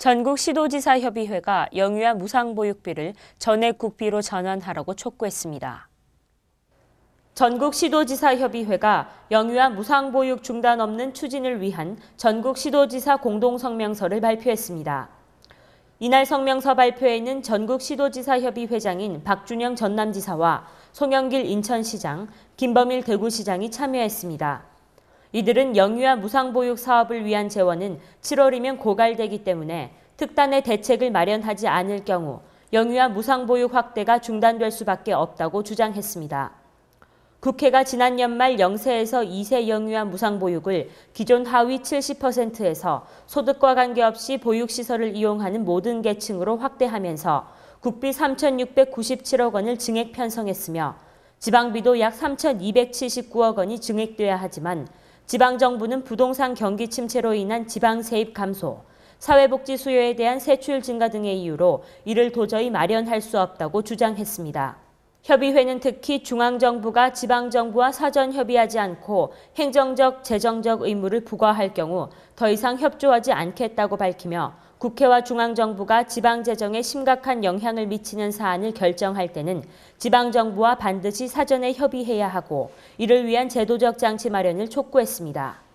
전국 시도지사협의회가 영유아 무상보육비를 전액 국비로 전환하라고 촉구했습니다. 전국 시도지사협의회가 영유아 무상보육 중단 없는 추진을 위한 전국 시도지사 공동성명서를 발표했습니다. 이날 성명서 발표에는 전국 시도지사협의 회장인 박준영 전남지사와 송영길 인천시장, 김범일 대구시장이 참여했습니다. 이들은 영유아 무상보육 사업을 위한 재원은 7월이면 고갈되기 때문에 특단의 대책을 마련하지 않을 경우 영유아 무상보육 확대가 중단될 수밖에 없다고 주장했습니다. 국회가 지난 연말 0세에서 2세 영유아 무상보육을 기존 하위 70%에서 소득과 관계없이 보육시설을 이용하는 모든 계층으로 확대하면서 국비 3,697억 원을 증액 편성했으며 지방비도 약 3,279억 원이 증액돼야 하지만 지방정부는 부동산 경기 침체로 인한 지방 세입 감소, 사회복지 수요에 대한 세출 증가 등의 이유로 이를 도저히 마련할 수 없다고 주장했습니다. 협의회는 특히 중앙정부가 지방정부와 사전 협의하지 않고 행정적, 재정적 의무를 부과할 경우 더 이상 협조하지 않겠다고 밝히며 국회와 중앙정부가 지방재정에 심각한 영향을 미치는 사안을 결정할 때는 지방정부와 반드시 사전에 협의해야 하고 이를 위한 제도적 장치 마련을 촉구했습니다.